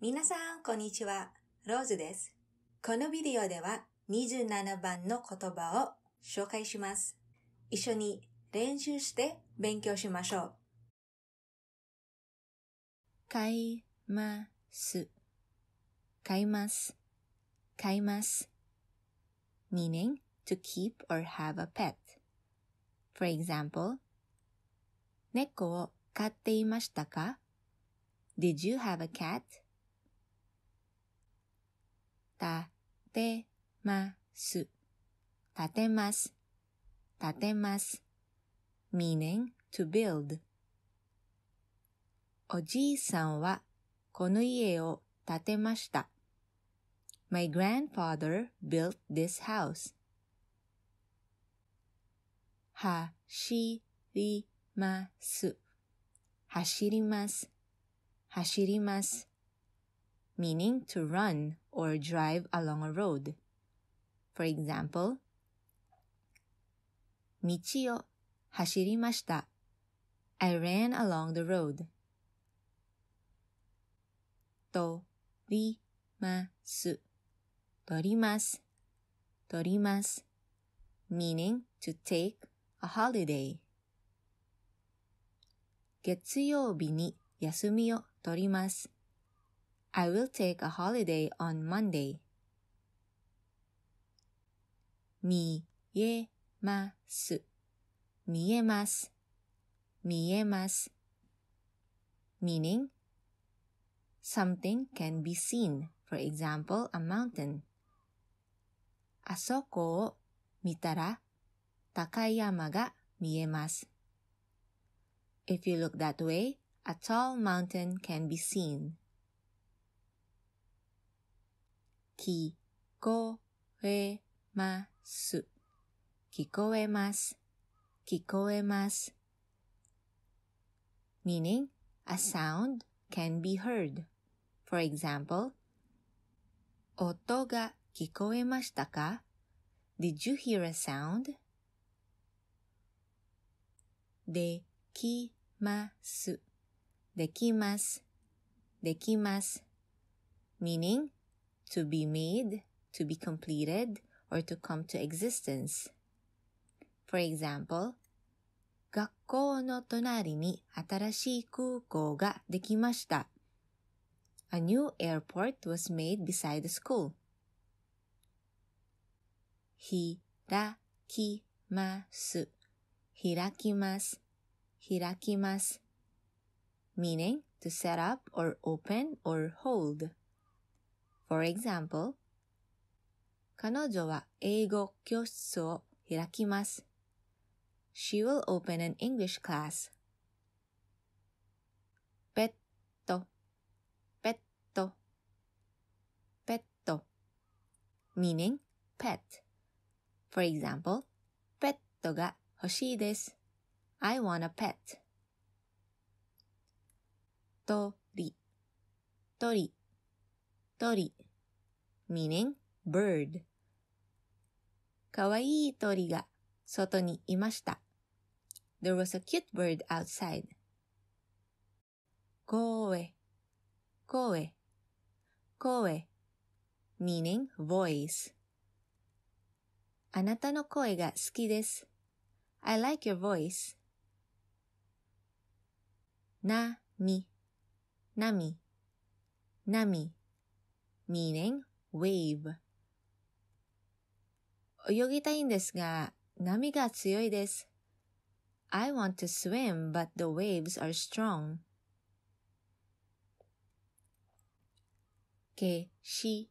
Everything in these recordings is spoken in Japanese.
皆さん、こんにちは。ローズです。このビデオでは27番の言葉を紹介します。一緒に練習して勉強しましょう。買います。買います。買います。meaning to keep or have a pet. For example, 猫を飼っていましたか Did you have a cat? たてます。建てます。建てます。meaning to build. おじいさんはこの家を建てました。My grandfather built this house. はしります。走ります。走ります。meaning to run or drive along a road. For example, 道を走りました。I ran along the road. とります。とります。とります。meaning to take a holiday. 月曜日に休みを取ります。I will take a holiday on Monday. 見えます、見えます、見えます。Meaning, something can be seen, for example, a mountain. あそこを見たら高い山が見えます。If you look that way, a tall mountain can be seen. 聞こえます。聞こえます。聞こえます。meaning a sound can be heard. For example, 音が聞こえましたか ?Did you hear a sound? できます。できます。できます。meaning to be made, to be completed, or to come to existence. For example, 学校の隣に新しい空港ができました。A new airport was made beside the school. Meaning to set up or open or hold. For example, 彼女は英語教室を開きます。She will open an English class. ペット、ペット、ペット。meaning pet. For example, ペットが欲しいです。I want a pet. 鳥、鳥。鳥 meaning bird かわいい鳥が外にいました。There was a cute bird outside. 声、声、声 meaning voice あなたの声が好きです。I like your voice. な、み、なみ、なみ。meaning wave. 泳ぎたいんですが、波が強いです。I want to swim, but the waves are strong. 景色、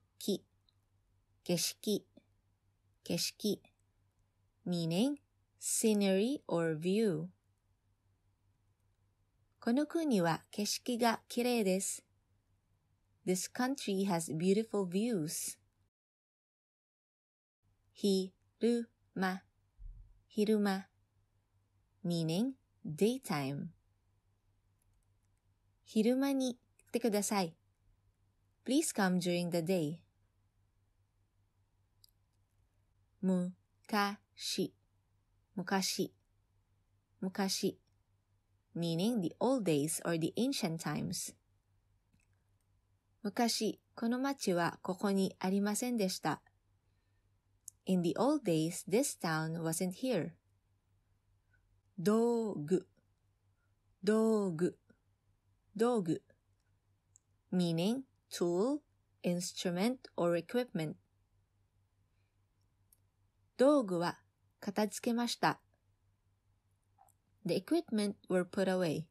景色、景色。meaning scenery or view. この国は景色が綺麗です。This country has beautiful views. Hiruma, hiruma, meaning daytime. Please come during the day. meaning the old days or the ancient times. 昔、この町はここにありませんでした。In the old days, this town wasn't here. 道具、道具、道具。meaning, tool, instrument or equipment. 道具は片付けました。The equipment were put away.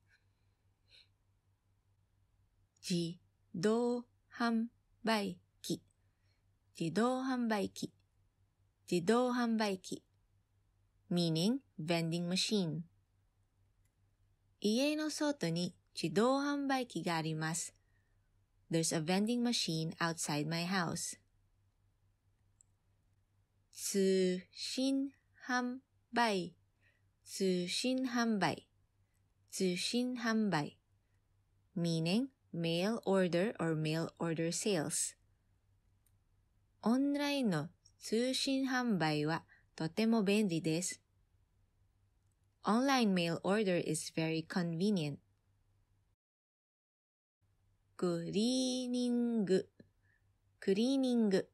動販売機、自動販売機、自動販売機 meaning vending machine 家の外に自動販売機があります。There's a vending machine outside my house. 通信販売、通信販売、通信販売 meaning mail order or mail order sales オンラインの通信販売はとても便利です。Online mail order is very convenient. クリーニング、クリーニング、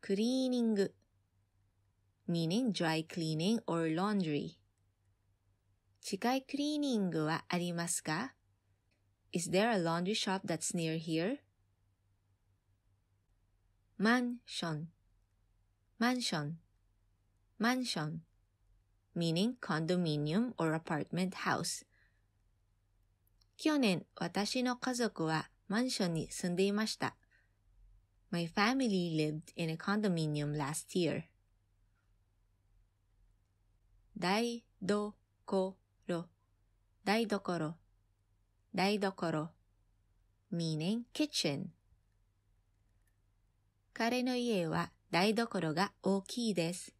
クリーニング meaning dry cleaning or laundry 近いクリーニングはありますか Is there a laundry shop that's near here? mansion mansion mansion meaning condominium or apartment house My family lived in a condominium last year. 台所台所台所 meaning kitchen 彼の家は台所が大きいです。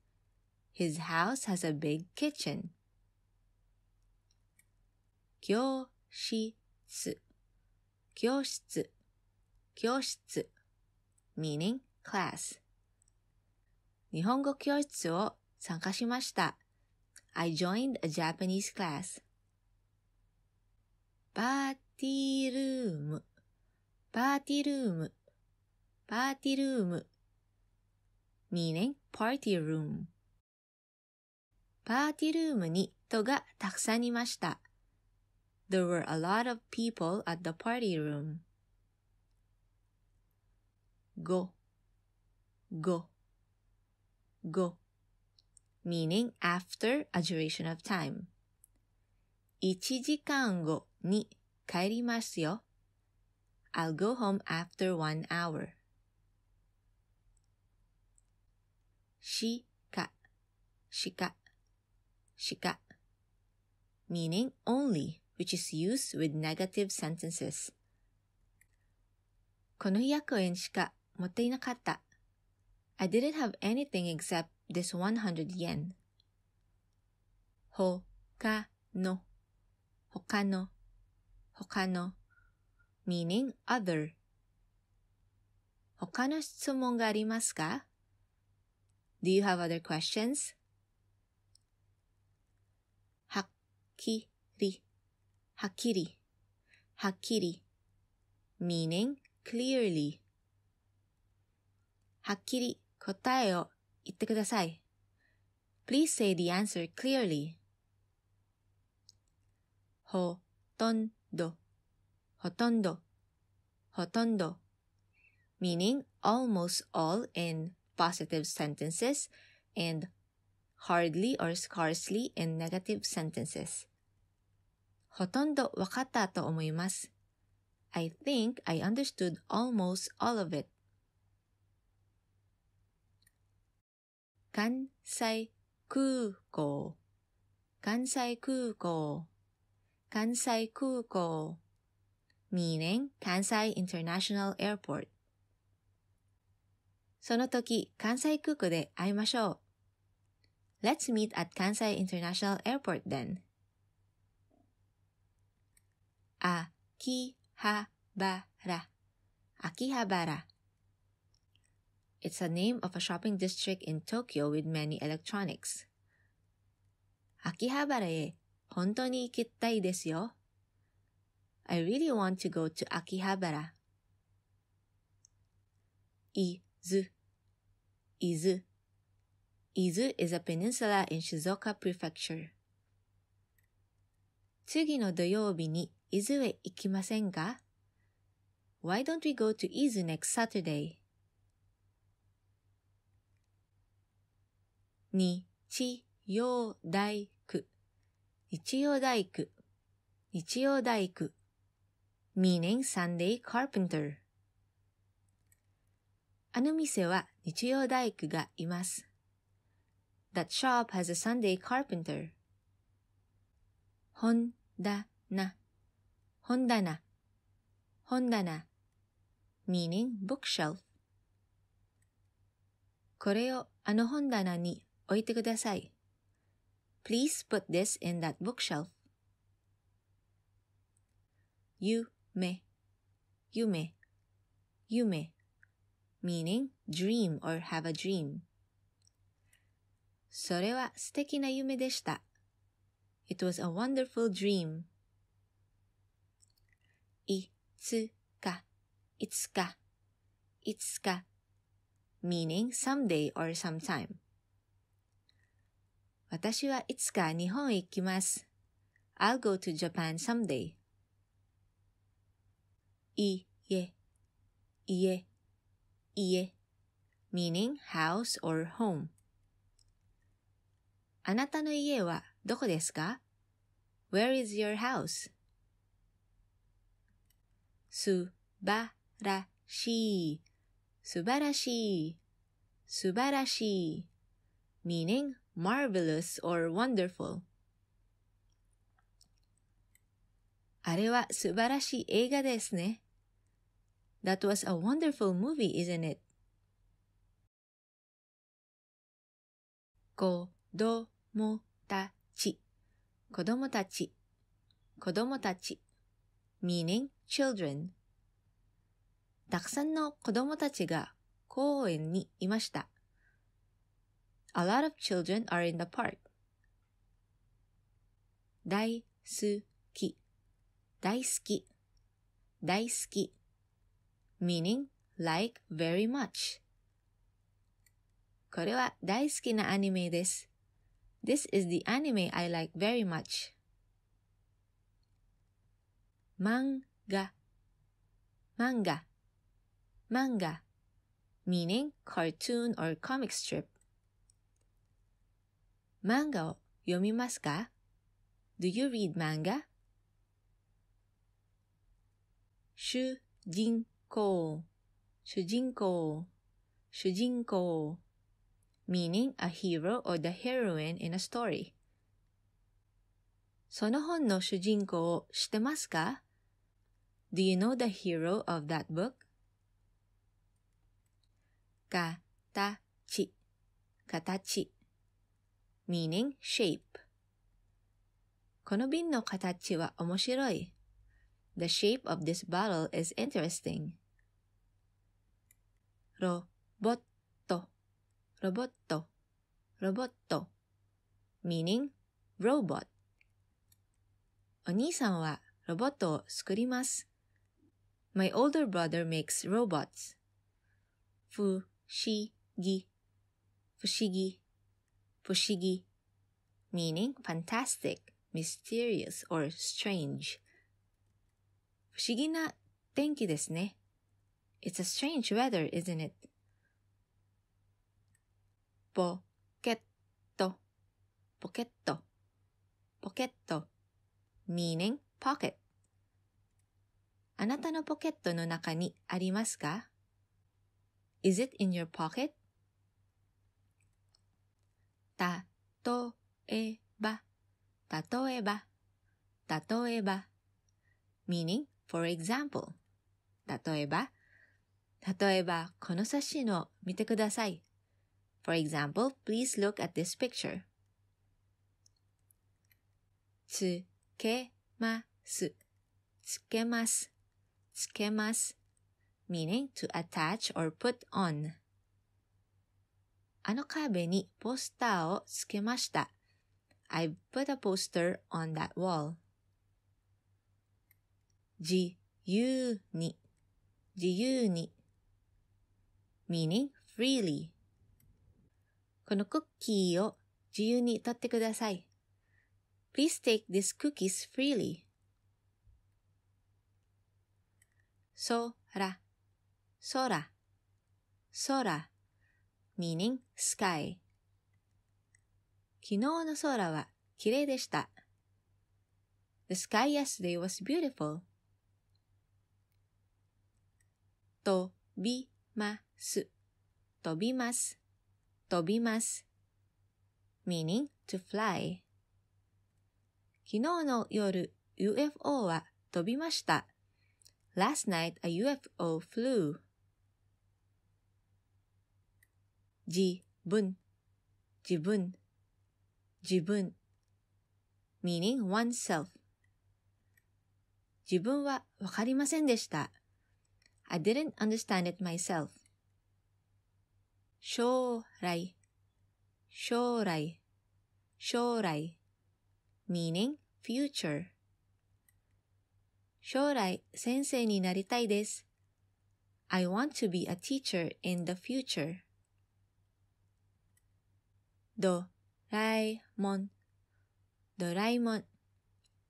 His house has a big kitchen. 教室教室教室 meaning class 日本語教室を参加しました。I joined a Japanese class. パーティールーム、パーティールーム、パーティールーム。meaning party room。パーティールームに人がたくさんいました。There were a lot of people at the party room. 5 go, go, meaning after a duration of time. 1時間後に帰りますよ。I'll go home after one hour. しか、しか、しか。meaning only, which is used with negative sentences. この日100円しか持っていなかった。I didn't have anything except this 100 yen. ほかの、ほかの。他の meaning other 他の質問がありますか ?Do you have other questions? はっきり、はっきり、はっきり meaning clearly はっきり答えを言ってください。Please say the answer clearly. ほとんど、ほとんど、ほとんど。meaning almost all in positive sentences and hardly or scarcely in negative sentences. ほとんどわかったと思います。I think I understood almost all of it. 関西空港関西空港 Kansai-kuko, meaning Kansai International Airport. Kuko その時、関西空港で会いましょう。Let's meet at Kansai International Airport then. Akihabara, Akihabara. It's a name of a shopping district in Tokyo with many electronics. Akihabara へ本当に行きたいですよ。I really want to go to 秋葉原。伊豆、伊豆。伊豆 is a peninsula in Shizuoka prefecture. 次の土曜日に伊豆へ行きませんか ?Why don't we go to 伊豆 next Saturday? 日曜大日曜大工、日曜大工 meaning Sunday carpenter あの店は日曜大工がいます。That shop has a Sunday carpenter. 本棚、本棚、本棚 meaning bookshelf これをあの本棚に置いてください。Please put this in that bookshelf. Yume, yume, yume, meaning dream or have a dream. それは素敵な夢でした。It was a wonderful dream. いつか、いつか、いつか、meaning someday or sometime. 私はいつか日本へ行きます。I'll go to Japan someday. いえ、いえ、いえ。meaning house or home. あなたの家はどこですか ?Where is your house? すばらしい、すばらしい、すばらしい。meaning marvelous or wonderful あれは素晴らしい映画ですね。That was a wonderful movie, isn't it? 子供たち子供たち子供たち meaning children たくさんの子供たちが公園にいました。A lot of children are in the park. 大好き大好き大好き meaning like very much これは大好きなアニメです。This is the anime I like very much. 漫画漫画漫画 meaning cartoon or comic strip 漫画を読みますか ?Do you read manga? 主人公、主人公、主人公 meaning a hero or the heroine in a story. その本の主人公を知ってますか ?Do you know the hero of that book? か、た、ち、形。meaning shape. この瓶の形は面白い。The shape of this bottle is interesting. ロボット、ロボット、ロボット meaning robot. お兄さんはロボットを作ります。My older brother makes robots. 不思議、不思議 Fushigi, meaning fantastic, mysterious, or strange. Fushigi na tenki desu ne. It's a strange weather, isn't it? Poketto, poketto, poketto, meaning pocket. あなたのポケットの中にありますか Is it in your pocket? たとえば、たとえば、たとえば。meaning, for example. 例えば、例えば、この写真を見てください。For example, please look at this picture. つけます。つけます。つけます。meaning to attach or put on. あの壁にポスターをつけました。I put a poster on that wall. 自由に、自由に。meaning freely. このクッキーを自由に取ってください。Please take these cookies freely. 空、空、空。meaning sky 昨日の空は綺麗でした。The sky yesterday was beautiful. とびます。飛びます。飛びます。meaning to fly. 昨日の夜、UFO は飛びました。Last night a UFO flew. 自分、自分、自分。meaning oneself。自分はわかりませんでした。I didn't understand it myself. 将来、将来、将来。meaning future. 将来先生になりたいです。I want to be a teacher in the future. ドライモンドライモン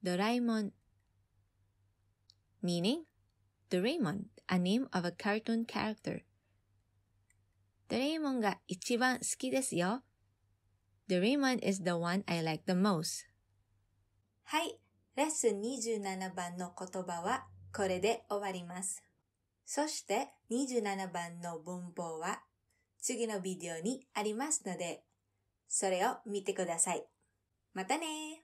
ドライモン meaning ドレイモン a name of a cartoon character. ドレイモンが一番好きですよ。ドレイモン is the one I like the most. はい。レッスン27番の言葉はこれで終わります。そして27番の文法は次のビデオにありますのでそれを見てください。またね